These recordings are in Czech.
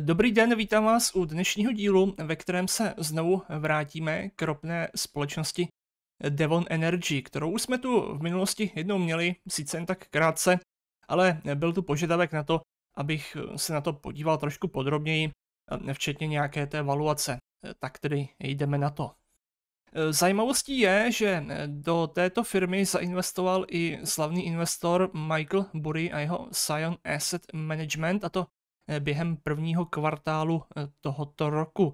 Dobrý den, vítám vás u dnešního dílu, ve kterém se znovu vrátíme k ropné společnosti Devon Energy, kterou už jsme tu v minulosti jednou měli, sice jen tak krátce, ale byl tu požadavek na to, abych se na to podíval trošku podrobněji, včetně nějaké té valuace. Tak tedy jdeme na to. Zajímavostí je, že do této firmy zainvestoval i slavný investor Michael Burry a jeho Scion Asset Management, a to Eh, během prvního kvartálu eh, tohoto roku.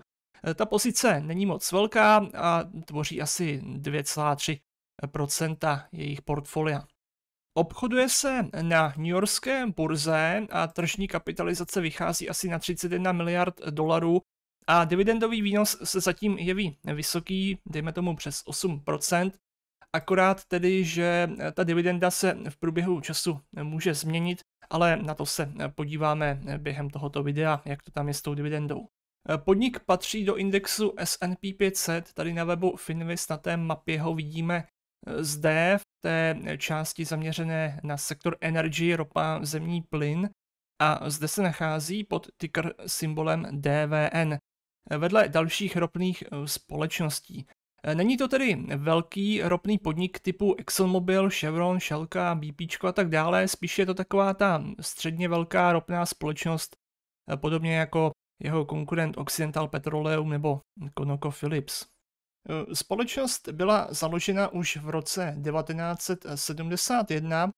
Eh, ta pozice není moc velká a tvoří asi 2,3 jejich portfolia. Obchoduje se na New Yorkské burze a tržní kapitalizace vychází asi na 31 miliard dolarů a dividendový výnos se zatím jeví vysoký, dejme tomu přes 8%, akorát tedy, že eh, ta dividenda se v průběhu času eh, může změnit, ale na to se eh, podíváme během tohoto videa, jak to tam je s tou dividendou. Podnik patří do indexu S&P 500, tady na webu Finvis na té mapě ho vidíme zde v té části zaměřené na sektor energy, ropa, zemní plyn a zde se nachází pod ticker symbolem DVN vedle dalších ropných společností. Eh, není to tedy velký ropný podnik typu ExxonMobil, Chevron, Shellka, BP a tak dále, spíše je to taková ta středně velká ropná společnost, eh, podobně jako jeho konkurent Occidental Petroleum nebo ConocoPhillips. Eh, společnost byla založena už v roce 1971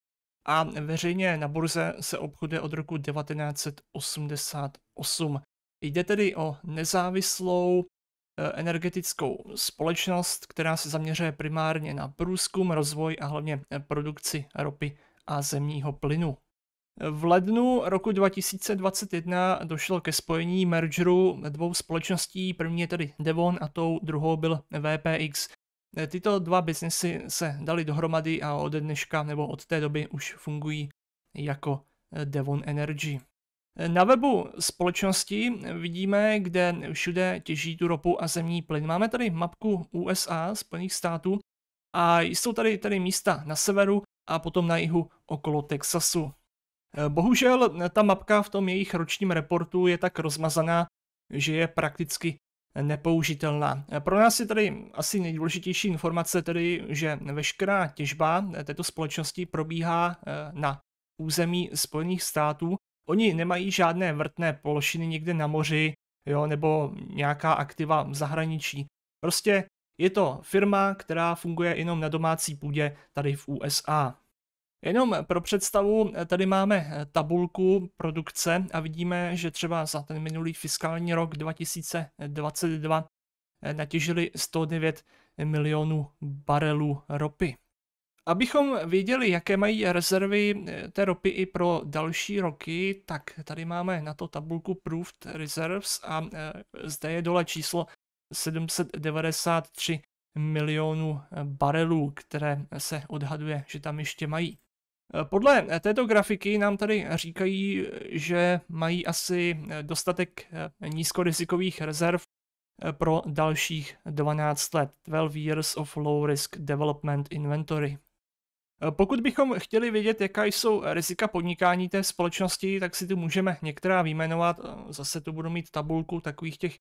a veřejně na burze se obchoduje od roku 1988. Jde tedy o nezávislou Eh, energetickou společnost, která se zaměřuje primárně na průzkum, rozvoj a hlavně eh, produkci ropy a zemního plynu. V lednu roku 2021 došlo ke spojení mergeru dvou společností, první je tedy Devon a tou druhou byl VPX. Eh, tyto dva biznesy se dali dohromady a od dneška nebo od té doby už fungují jako Devon Energy. Na webu společnosti vidíme, kde všude těží tu ropu a zemní plyn. Máme tady mapku USA, Spojených států, a jsou tady, tady místa na severu a potom na jihu okolo Texasu. Bohužel ta mapka v tom jejich ročním reportu je tak rozmazaná, že je prakticky nepoužitelná. Pro nás je tady asi nejdůležitější informace tedy, že veškerá těžba této společnosti probíhá eh, na území Spojených států Oni nemají žádné vrtné plošiny někde na moři, jo, nebo nějaká aktiva v zahraničí. Prostě je to firma, která funguje jenom na domácí půdě tady v USA. Jenom pro představu, tady máme tabulku produkce a vidíme, že třeba za ten minulý fiskální rok 2022 natěžili 109 milionů barelů ropy. Abychom věděli, jaké mají rezervy eh, té ropy i pro další roky, tak tady máme na to tabulku Proved Reserves a eh, zde je dole číslo 793 milionů eh, barelů, které se odhaduje, že tam ještě mají. Podle této grafiky nám tady říkají, že mají asi dostatek nízkorizikových rezerv pro dalších 12 let. 12 years of low risk development inventory. Eh, pokud bychom chtěli vědět, jaká jsou rizika podnikání té společnosti, tak si tu můžeme některá vyjmenovat. Eh, zase tu budu mít tabulku takových těch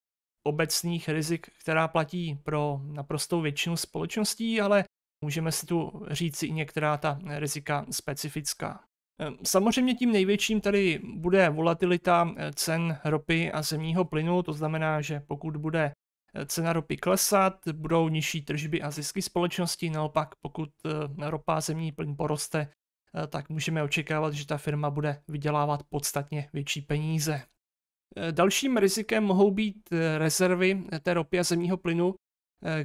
obecných rizik, která platí pro naprostou většinu společností, ale můžeme si tu říct i některá ta rizika specifická. Eh, samozřejmě tím největším tady bude volatilita cen ropy a zemního plynu, to znamená, že pokud bude cena ropy klesat, budou nižší tržby a zisky společnosti, naopak pokud eh, ropa a zemní plyn poroste, eh, tak můžeme očekávat, že ta firma bude vydělávat podstatně větší peníze. Eh, dalším rizikem mohou být rezervy té ropy a zemního plynu,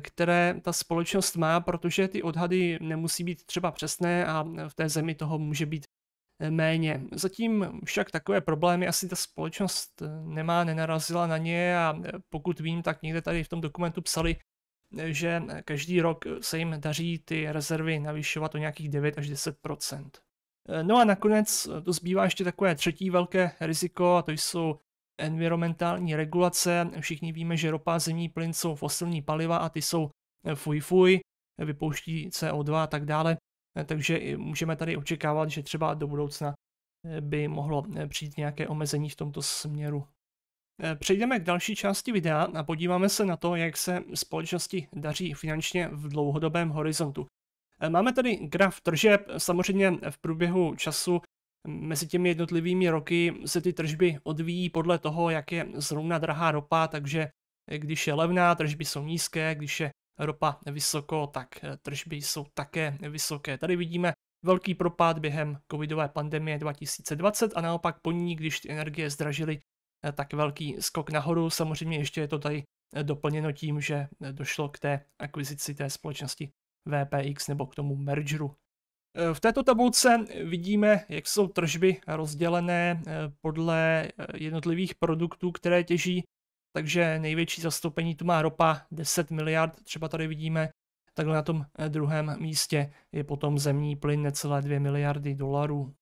které ta společnost má, protože ty odhady nemusí být třeba přesné a v té zemi toho může být méně. Zatím však takové problémy asi ta společnost eh, nemá, nenarazila na ně a eh, pokud vím, tak někde tady v tom dokumentu psali, eh, že každý rok se jim daří ty rezervy navyšovat o nějakých 9 až 10 No a nakonec to zbývá ještě takové třetí velké riziko a to jsou environmentální regulace. Všichni víme, že ropa, zemní plyn jsou fosilní paliva a ty jsou fuj fuj, vypouští CO2 a tak dále. Eh, takže můžeme tady očekávat, že třeba do budoucna eh, by mohlo eh, přijít nějaké omezení v tomto směru. Přejdeme k další části videa a podíváme se na to, jak se společnosti daří finančně v dlouhodobém horizontu. Máme tady graf tržeb, samozřejmě v průběhu času mezi těmi jednotlivými roky se ty tržby odvíjí podle toho, jak je zrovna drahá ropa, takže když je levná, tržby jsou nízké, když je ropa vysoko, tak eh, tržby jsou také vysoké. Tady vidíme velký propad během covidové pandemie 2020 a naopak po ní, když ty energie zdražily, eh, tak velký skok nahoru. Samozřejmě ještě je to tady eh, doplněno tím, že došlo k té akvizici té společnosti VPX nebo k tomu mergeru. V této tabulce vidíme, jak jsou tržby rozdělené podle jednotlivých produktů, které těží takže největší zastoupení tu má ropa 10 miliard, třeba tady vidíme, takhle na tom eh, druhém místě je potom zemní plyn necelé 2 miliardy dolarů.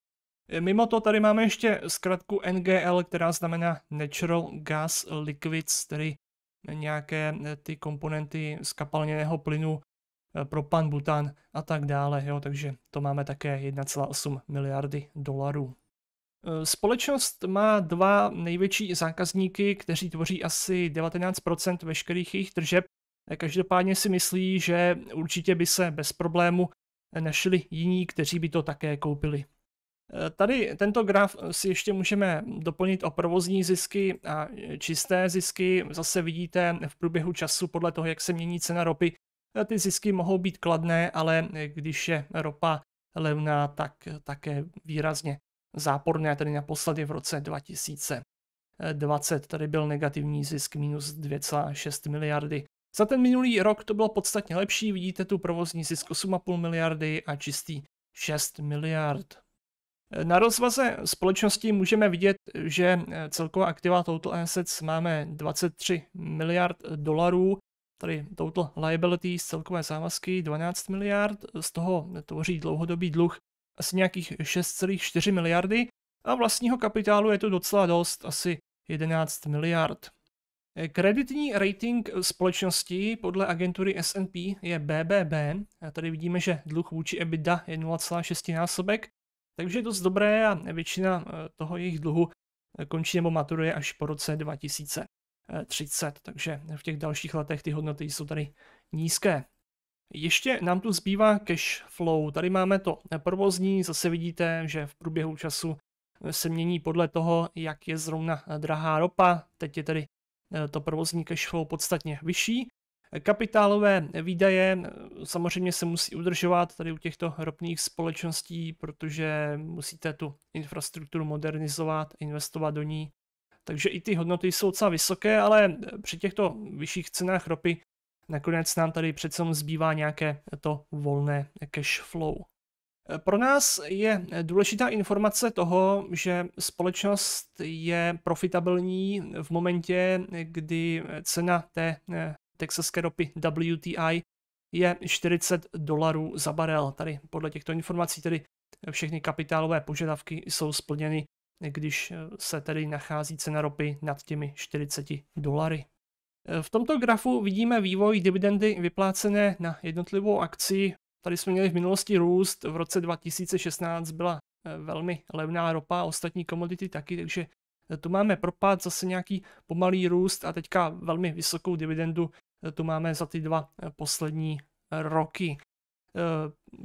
Eh, mimo to tady máme ještě zkratku NGL, která znamená Natural Gas Liquids, tedy nějaké eh, ty komponenty z kapalněného plynu, propan, butan a tak dále. Jo, takže to máme také 1,8 miliardy dolarů. Eh, společnost má dva největší zákazníky, kteří tvoří asi 19% veškerých jejich tržeb. Eh, každopádně si myslí, že určitě by se bez problému eh, našli jiní, kteří by to také koupili. Tady tento graf si ještě můžeme doplnit o provozní zisky a čisté zisky. Zase vidíte v průběhu času podle toho, jak se mění cena ropy, ty zisky mohou být kladné, ale když je ropa levná, tak také výrazně záporné, tedy naposledy v roce 2020 tady byl negativní zisk minus 2,6 miliardy. Za ten minulý rok to bylo podstatně lepší, vidíte tu provozní zisk 8,5 miliardy a čistý 6 miliard. Na rozvaze společnosti můžeme vidět, že celková aktiva Total Assets máme 23 miliard dolarů, tady Total Liabilities, celkové závazky 12 miliard, z toho tvoří dlouhodobý dluh asi nějakých 6,4 miliardy a vlastního kapitálu je to docela dost, asi 11 miliard. Kreditní rating společnosti podle agentury S&P je BBB. A tady vidíme, že dluh vůči EBITDA je 0,6 násobek, takže je dost dobré a většina eh, toho jejich dluhu eh, končí nebo maturuje až po roce 2030. Eh, takže v těch dalších letech ty hodnoty jsou tady nízké. Ještě nám tu zbývá cash flow. Tady máme to provozní, zase vidíte, že v průběhu času se mění podle toho, jak je zrovna drahá ropa. Teď je tedy eh, to provozní cash flow podstatně vyšší. Kapitálové výdaje eh, samozřejmě se musí udržovat tady u těchto ropných společností, protože musíte tu infrastrukturu modernizovat, investovat do ní. Takže i ty hodnoty jsou docela vysoké, ale při těchto vyšších cenách ropy Nakonec nám tady přece zbývá nějaké to volné cash flow. Pro nás je důležitá informace toho, že společnost je profitabilní v momentě, kdy cena té eh, texaské ropy WTI je 40 dolarů za barel. Tady podle těchto informací tedy všechny kapitálové požadavky jsou splněny, když se tedy nachází cena ropy nad těmi 40 dolary. V tomto grafu vidíme vývoj dividendy vyplácené na jednotlivou akci. Tady jsme měli v minulosti růst, v roce 2016 byla eh, velmi levná ropa, ostatní komodity taky, takže eh, tu máme propad, zase nějaký pomalý růst a teďka velmi vysokou dividendu eh, tu máme za ty dva poslední roky.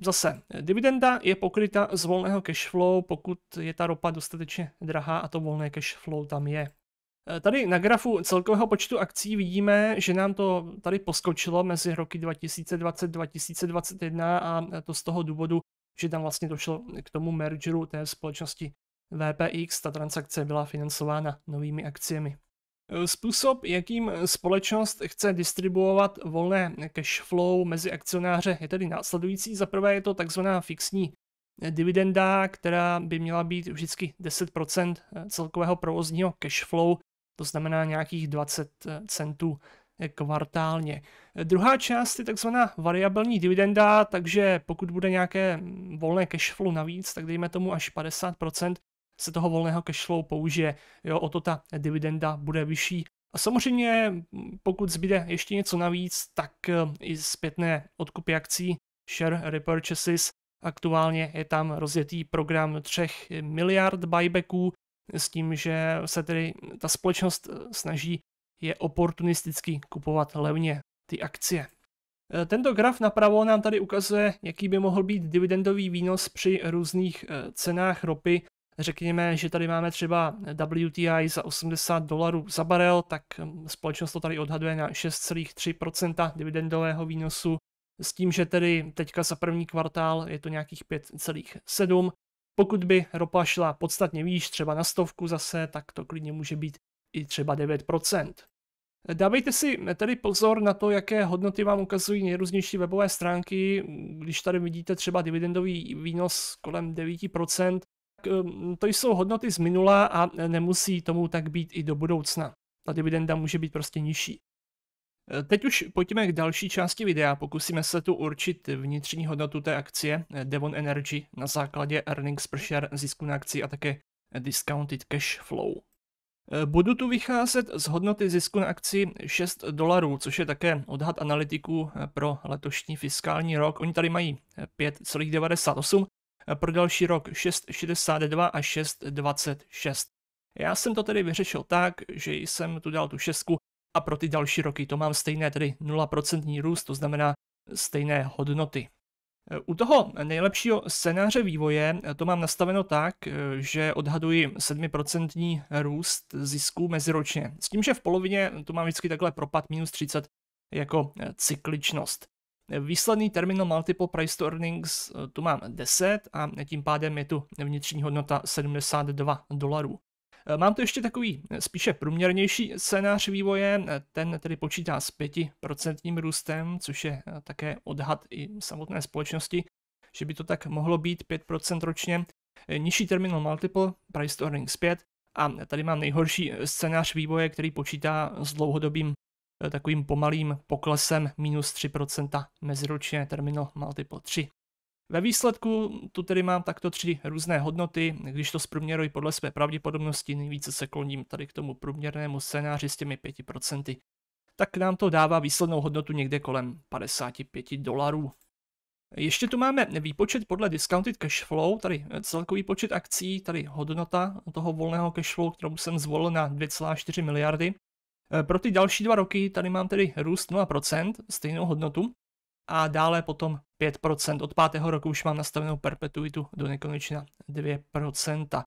Zase, dividenda je pokryta z volného cashflow, pokud je ta ropa dostatečně drahá a to volné cashflow tam je. Eh, tady na grafu celkového počtu akcí vidíme, že nám to tady poskočilo mezi roky 2020-2021 a eh, to z toho důvodu, že tam vlastně došlo k tomu mergeru té společnosti VPX, ta transakce byla financována novými akciemi. Eh, způsob, jakým společnost chce distribuovat volné cash flow mezi akcionáře, je tedy následující. Za prvé je to takzvaná fixní dividenda, která by měla být vždycky 10% celkového provozního cash flow to znamená nějakých 20 eh, centů eh, kvartálně. Eh, druhá část je takzvaná variabilní dividenda, takže pokud bude nějaké mm, volné cashflow navíc, tak dejme tomu až 50% se toho volného cashflow použije, jo, o to ta dividenda bude vyšší. A samozřejmě, mm, pokud zbyde ještě něco navíc, tak i zpětné odkupy akcí, share repurchases, aktuálně je tam rozjetý program 3 miliard buybacků, s tím, že se tedy ta společnost eh, snaží je oportunisticky kupovat levně ty akcie. Eh, tento graf napravo nám tady ukazuje, jaký by mohl být dividendový výnos při různých eh, cenách ropy. Řekněme, že tady máme třeba WTI za 80 dolarů za barel, tak hm, společnost to tady odhaduje na 6,3% dividendového výnosu, s tím, že tedy teďka za první kvartál je to nějakých 5,7, pokud by ropa šla podstatně výš, třeba na stovku zase, tak to klidně může být i třeba 9%. Dávejte si tedy pozor na to, jaké hodnoty vám ukazují nejrůznější webové stránky. Když tady vidíte třeba dividendový výnos kolem 9%, tak to jsou hodnoty z minula a nemusí tomu tak být i do budoucna. Ta dividenda může být prostě nižší. Eh, teď už pojďme k další části videa. Pokusíme se tu určit vnitřní hodnotu té akcie eh, Devon Energy na základě earnings per share, zisku na akci a také discounted cash flow. Eh, budu tu vycházet z hodnoty zisku na akci 6 dolarů, což je také odhad analytiků pro letošní fiskální rok. Oni tady mají 5,98, pro další rok 6,62 a 6,26. Já jsem to tedy vyřešil tak, že jsem tu dal tu šestku a pro ty další roky to mám stejné, tedy 0% růst, to znamená stejné hodnoty. U toho nejlepšího scénáře vývoje to mám nastaveno tak, že odhaduji 7% růst zisků meziročně. S tím, že v polovině to mám vždycky takhle propad minus 30 jako cykličnost. Výsledný terminal no multiple price to earnings tu mám 10 a tím pádem je tu vnitřní hodnota 72 dolarů. Eh, mám tu ještě takový eh, spíše průměrnější scénář vývoje, eh, ten tedy počítá s 5% růstem, což je také odhad i samotné společnosti, že by to tak mohlo být 5% ročně. Nižší terminal multiple, price to earnings 5, a tady mám nejhorší scénář vývoje, který počítá s dlouhodobým takovým pomalým poklesem minus 3% meziročně terminal multiple 3. Ve výsledku tu tedy mám takto tři různé hodnoty, když to zprůměruji podle své pravděpodobnosti, nejvíce se kloním tady k tomu průměrnému scénáři s těmi 5%, tak nám to dává výslednou hodnotu někde kolem 55 dolarů. Ještě tu máme výpočet podle discounted cash flow, tady celkový počet akcí, tady hodnota toho volného cash flow, kterou jsem zvolil na 2,4 miliardy. E, pro ty další dva roky tady mám tedy růst 0%, stejnou hodnotu, a dále potom 5%. Od pátého roku už mám nastavenou perpetuitu do nekonečna 2%.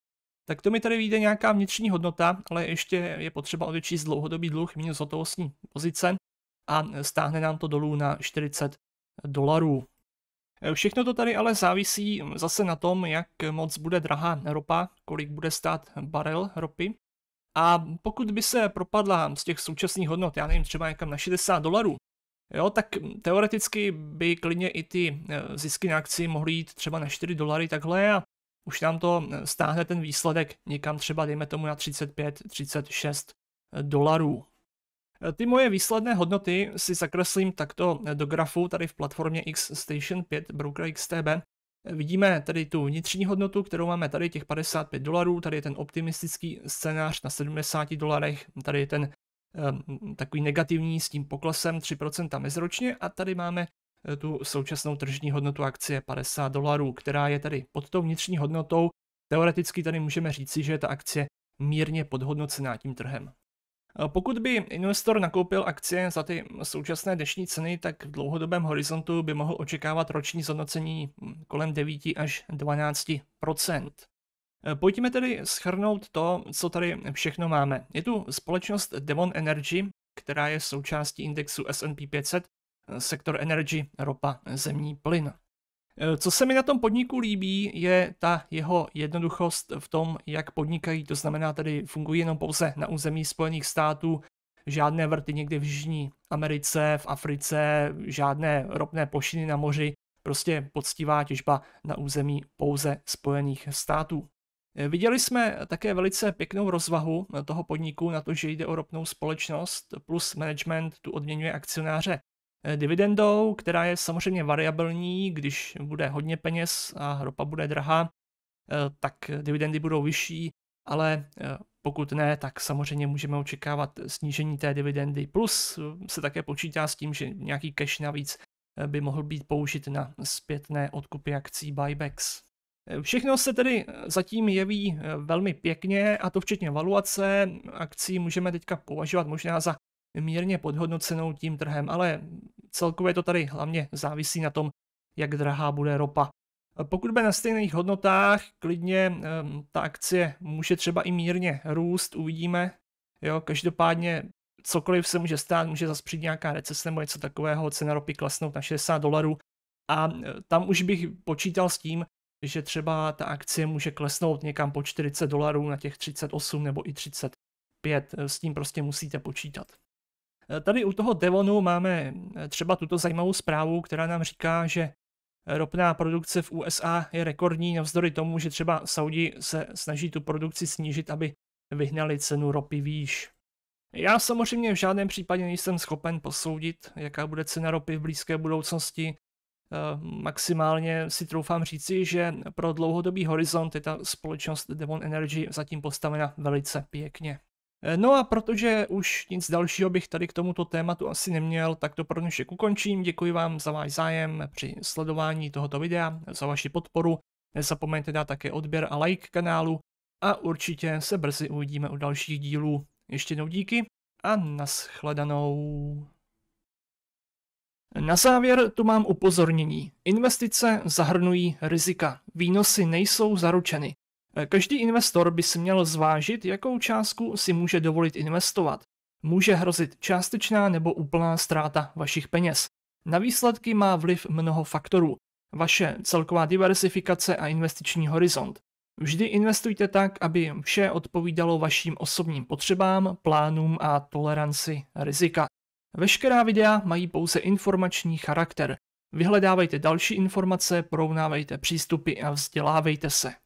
Tak to mi tady vyjde nějaká vnitřní hodnota, ale ještě je potřeba odečíst dlouhodobý dluh minus hotovostní pozice a stáhne nám to dolů na 40 dolarů. Všechno to tady ale závisí zase na tom, jak moc bude drahá ropa, kolik bude stát barel ropy. A pokud by se propadla z těch současných hodnot, já nevím, třeba někam na 60 dolarů, Jo, tak teoreticky by klidně i ty eh, zisky na akci mohly jít třeba na 4 dolary takhle a už nám to eh, stáhne ten výsledek někam třeba dejme tomu na 35-36 eh, dolarů. Ty moje výsledné hodnoty si zakreslím takto do grafu tady v platformě X Station 5 Broker XTB. Vidíme tady tu vnitřní hodnotu, kterou máme tady těch 55 dolarů, tady je ten optimistický scénář na 70 dolarech, tady je ten Ehm, takový negativní s tím poklesem 3% mezročně a tady máme eh, tu současnou tržní hodnotu akcie 50 dolarů, která je tady pod tou vnitřní hodnotou. Teoreticky tady můžeme říci, že je ta akcie mírně podhodnocená tím trhem. Eh, pokud by investor nakoupil akcie za ty současné dnešní ceny, tak v dlouhodobém horizontu by mohl očekávat roční zhodnocení hm, kolem 9 až 12 Eh, pojďme tedy schrnout to, co tady všechno máme. Je tu společnost Demon Energy, která je součástí indexu S&P 500, eh, sektor energy, ropa, zemní plyn. Eh, co se mi na tom podniku líbí, je ta jeho jednoduchost v tom, jak podnikají, to znamená tedy fungují jenom pouze na území Spojených států, žádné vrty někde v Jižní Americe, v Africe, žádné ropné plošiny na moři, prostě poctivá těžba na území pouze Spojených států. Viděli jsme také velice pěknou rozvahu toho podniku na to, že jde o ropnou společnost, plus management tu odměňuje akcionáře dividendou, která je samozřejmě variabilní, když bude hodně peněz a ropa bude drahá, eh, tak dividendy budou vyšší, ale eh, pokud ne, tak samozřejmě můžeme očekávat snížení té dividendy. Plus eh, se také počítá s tím, že nějaký cash navíc by mohl být použit na zpětné odkupy akcí buybacks. Všechno se tedy eh, zatím jeví eh, velmi pěkně a to včetně valuace. Akcí můžeme teďka považovat možná za mírně podhodnocenou tím trhem, ale celkově to tady hlavně závisí na tom, jak drahá bude ropa. Pokud bude na stejných hodnotách, klidně eh, ta akcie může třeba i mírně růst, uvidíme. Jo, každopádně cokoliv se může stát, může zase přijít nějaká recese nebo něco takového, cena ropy klesnout na 60 dolarů a tam už bych počítal s tím, že třeba ta akcie může klesnout někam po 40 dolarů na těch 38 nebo i 35. Eh, s tím prostě musíte počítat. Eh, tady u toho Devonu máme eh, třeba tuto zajímavou zprávu, která nám říká, že ropná produkce v USA je rekordní navzdory tomu, že třeba Saudi se snaží tu produkci snížit, aby vyhnali cenu ropy výš. Já samozřejmě v žádném případě nejsem schopen posoudit, jaká bude cena ropy v blízké budoucnosti, Eh, maximálně si troufám říci, že pro dlouhodobý horizont je ta společnost Devon Energy zatím postavena velice pěkně. Eh, no a protože už nic dalšího bych tady k tomuto tématu asi neměl, tak to pro dnešek ukončím. Děkuji vám za váš zájem při sledování tohoto videa, za vaši podporu. Nezapomeňte dát také odběr a like kanálu a určitě se brzy uvidíme u dalších dílů. Ještě jednou díky a naschledanou. Na závěr tu mám upozornění. Investice zahrnují rizika. Výnosy nejsou zaručeny. Každý investor by si měl zvážit, jakou částku si může dovolit investovat. Může hrozit částečná nebo úplná ztráta vašich peněz. Na výsledky má vliv mnoho faktorů. Vaše celková diversifikace a investiční horizont. Vždy investujte tak, aby vše odpovídalo vašim osobním potřebám, plánům a toleranci rizika. Veškerá videa mají pouze informační charakter. Vyhledávejte další informace, porovnávejte přístupy a vzdělávejte se.